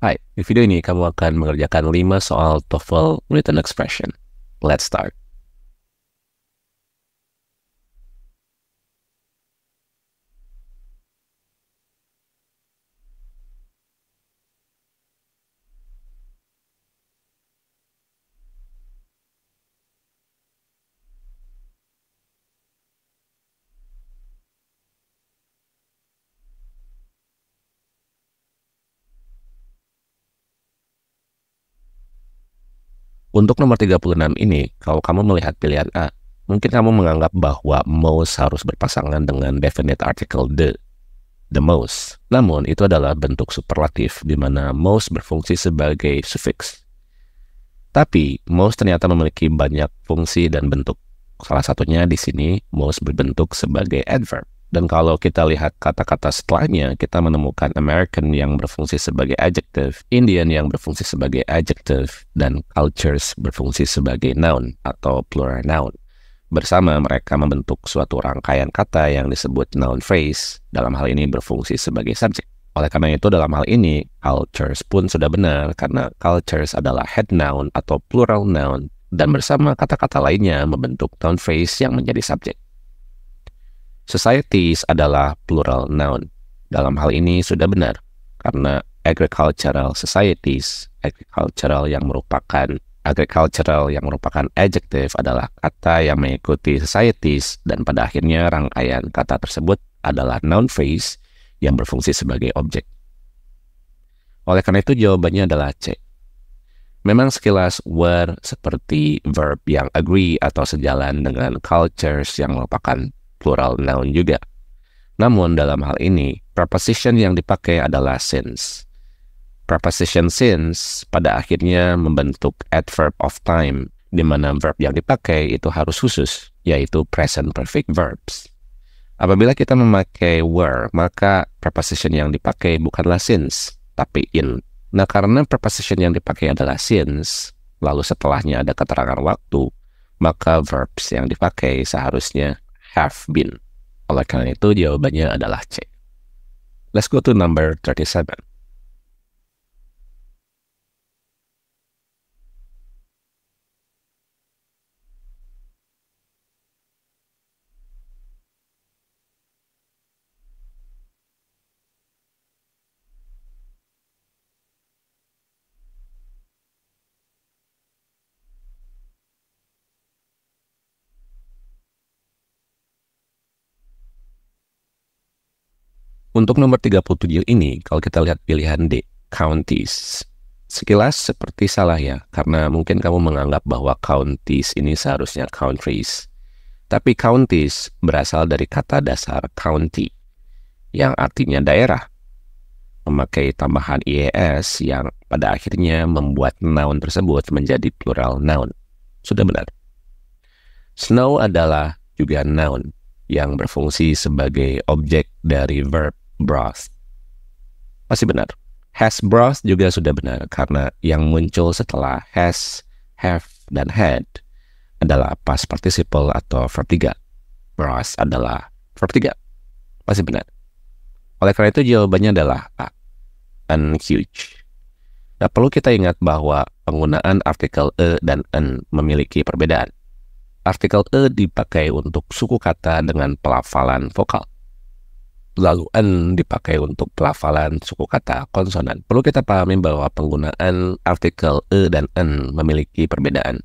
Hai, di video ini kamu akan mengerjakan 5 soal TOEFL Written Expression. Let's start. Untuk nomor 36 ini, kalau kamu melihat pilihan A, mungkin kamu menganggap bahwa most harus berpasangan dengan definite article the, the most. Namun, itu adalah bentuk superlatif di mana most berfungsi sebagai suffix. Tapi, most ternyata memiliki banyak fungsi dan bentuk. Salah satunya di sini, most berbentuk sebagai adverb. Dan kalau kita lihat kata-kata setelahnya, kita menemukan American yang berfungsi sebagai adjective, Indian yang berfungsi sebagai adjective, dan cultures berfungsi sebagai noun atau plural noun. Bersama mereka membentuk suatu rangkaian kata yang disebut noun phrase, dalam hal ini berfungsi sebagai subjek. Oleh karena itu dalam hal ini, cultures pun sudah benar karena cultures adalah head noun atau plural noun dan bersama kata-kata lainnya membentuk noun phrase yang menjadi subjek. Societies adalah plural noun. Dalam hal ini sudah benar, karena agricultural societies, agricultural yang merupakan agricultural yang merupakan adjective adalah kata yang mengikuti societies dan pada akhirnya rangkaian kata tersebut adalah noun phrase yang berfungsi sebagai objek. Oleh karena itu jawabannya adalah C. Memang sekilas were seperti verb yang agree atau sejalan dengan cultures yang merupakan plural noun juga. Namun dalam hal ini, preposition yang dipakai adalah since. Preposition since pada akhirnya membentuk adverb of time, di mana verb yang dipakai itu harus khusus, yaitu present perfect verbs. Apabila kita memakai were, maka preposition yang dipakai bukanlah since, tapi in. Nah, karena preposition yang dipakai adalah since, lalu setelahnya ada keterangan waktu, maka verbs yang dipakai seharusnya have been. Oleh karena itu jawabannya adalah C. Let's go to number 37. Untuk nomor 37 ini, kalau kita lihat pilihan D, counties. Sekilas seperti salah ya, karena mungkin kamu menganggap bahwa counties ini seharusnya countries. Tapi counties berasal dari kata dasar county, yang artinya daerah. Memakai tambahan IES yang pada akhirnya membuat noun tersebut menjadi plural noun. Sudah benar. Snow adalah juga noun yang berfungsi sebagai objek dari verb Bros. Masih benar. Has Bros juga sudah benar karena yang muncul setelah has, have, dan had adalah past participle atau verb 3. Bros adalah verb 3. Masih benar. Oleh karena itu jawabannya adalah A. An huge. Nah, perlu kita ingat bahwa penggunaan artikel e dan n memiliki perbedaan. Artikel e dipakai untuk suku kata dengan pelafalan vokal lalu n dipakai untuk pelafalan suku kata konsonan. Perlu kita pahami bahwa penggunaan artikel e dan n memiliki perbedaan.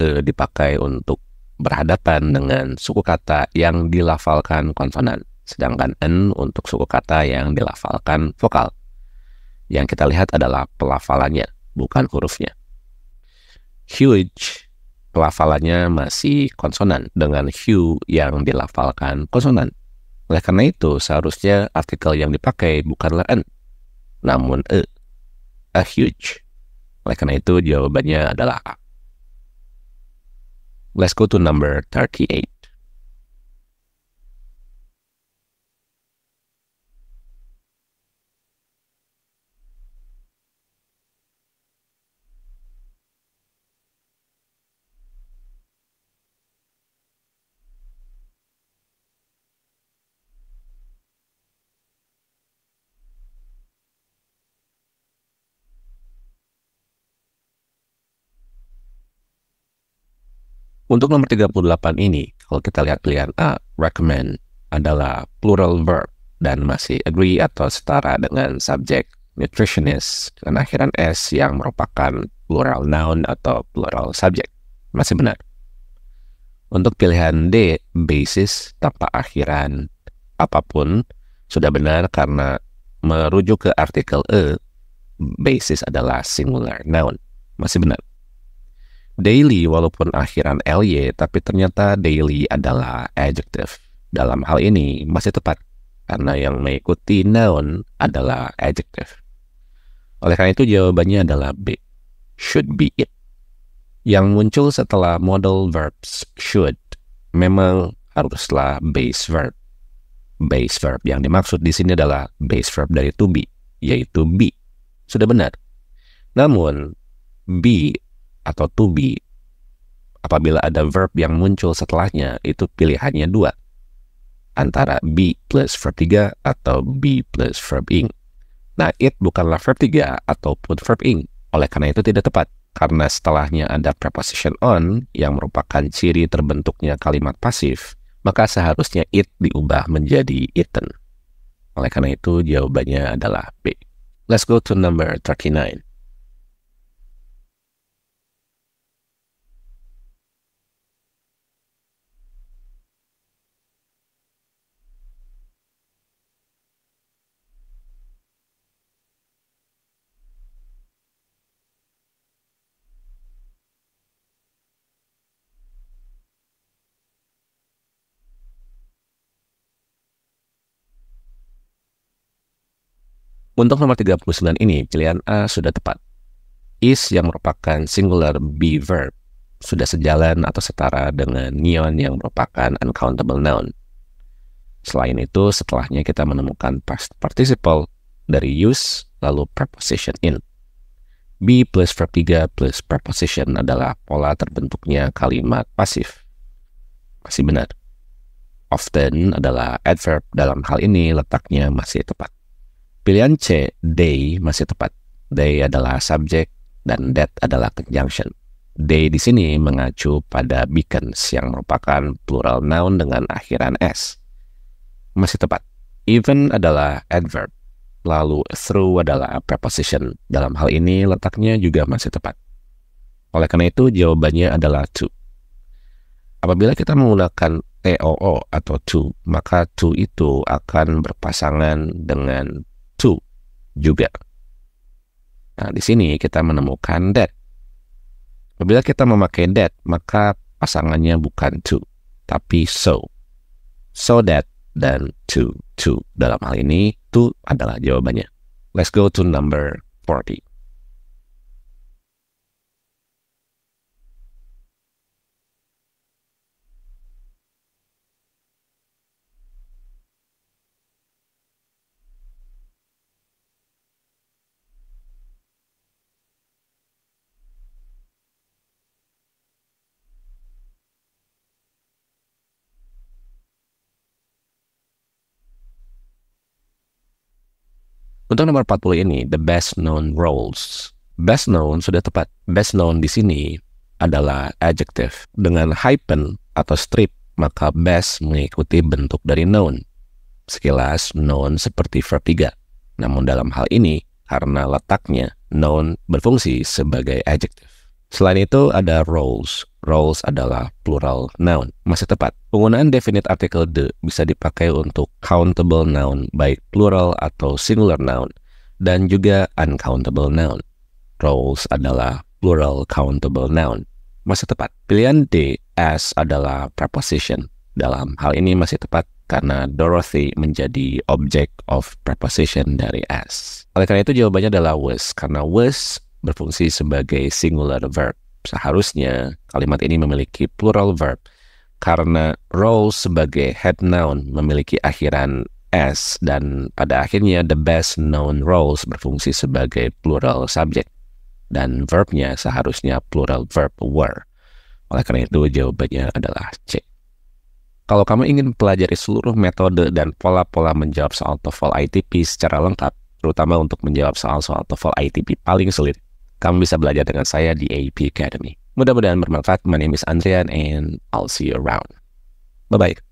E dipakai untuk berhadapan dengan suku kata yang dilafalkan konsonan, sedangkan n untuk suku kata yang dilafalkan vokal. Yang kita lihat adalah pelafalannya, bukan hurufnya. Huge pelafalannya masih konsonan dengan hue yang dilafalkan konsonan. Oleh karena itu, seharusnya artikel yang dipakai bukanlah an, namun e, A huge. Oleh karena itu, jawabannya adalah a. Let's go to number 38. Untuk nomor 38 ini, kalau kita lihat pilihan A, recommend adalah plural verb dan masih agree atau setara dengan subjek nutritionist dengan akhiran S yang merupakan plural noun atau plural subject. Masih benar. Untuk pilihan D, basis tanpa akhiran apapun sudah benar karena merujuk ke artikel E, basis adalah singular noun. Masih benar daily walaupun akhiran ly tapi ternyata daily adalah adjective. Dalam hal ini masih tepat karena yang mengikuti noun adalah adjective. Oleh karena itu jawabannya adalah B. Should be it. Yang muncul setelah modal verbs should memang haruslah base verb. Base verb yang dimaksud di sini adalah base verb dari to be, yaitu be. Sudah benar. Namun, be atau to be. Apabila ada verb yang muncul setelahnya, itu pilihannya dua. Antara be plus verb 3 atau be plus verb ing. Nah, it bukanlah verb 3 ataupun verb ing. Oleh karena itu tidak tepat. Karena setelahnya ada preposition on yang merupakan ciri terbentuknya kalimat pasif, maka seharusnya it diubah menjadi eaten Oleh karena itu, jawabannya adalah B. Let's go to number 39. Untuk nomor 39 ini, pilihan A sudah tepat. Is yang merupakan singular be verb sudah sejalan atau setara dengan neon yang merupakan uncountable noun. Selain itu, setelahnya kita menemukan past participle dari use lalu preposition in. B plus verb 3 plus preposition adalah pola terbentuknya kalimat pasif. Masih benar. Often adalah adverb dalam hal ini letaknya masih tepat. Pilihan C, they masih tepat. They adalah subjek dan that adalah conjunction. They di sini mengacu pada beacons yang merupakan plural noun dengan akhiran s. Masih tepat. Even adalah adverb, lalu through adalah preposition. Dalam hal ini letaknya juga masih tepat. Oleh karena itu jawabannya adalah to. Apabila kita menggunakan TOO atau to, maka to itu akan berpasangan dengan to juga. Nah, di sini kita menemukan that. Apabila kita memakai that, maka pasangannya bukan to, tapi so. So that dan to. To dalam hal ini, to adalah jawabannya. Let's go to number 40. Untuk nomor 40 ini, the best known roles. Best known sudah tepat. Best known di sini adalah adjective. Dengan hyphen atau strip, maka best mengikuti bentuk dari known. Sekilas known seperti verb 3. Namun dalam hal ini, karena letaknya, noun berfungsi sebagai adjective. Selain itu ada roles. Roles adalah plural noun. Masih tepat. Penggunaan definite article the bisa dipakai untuk countable noun baik plural atau singular noun dan juga uncountable noun. Roles adalah plural countable noun. Masih tepat. Pilihan D as adalah preposition. Dalam hal ini masih tepat karena Dorothy menjadi object of preposition dari as. Oleh karena itu jawabannya adalah was karena was berfungsi sebagai singular verb. Seharusnya kalimat ini memiliki plural verb karena role sebagai head noun memiliki akhiran s dan pada akhirnya the best known roles berfungsi sebagai plural subject dan verbnya seharusnya plural verb were. Oleh karena itu jawabannya adalah C. Kalau kamu ingin pelajari seluruh metode dan pola-pola menjawab soal TOEFL ITP secara lengkap, terutama untuk menjawab soal-soal TOEFL ITP paling sulit, kamu bisa belajar dengan saya di AEP Academy. Mudah-mudahan bermanfaat. My name is Andrian and I'll see you around. Bye-bye.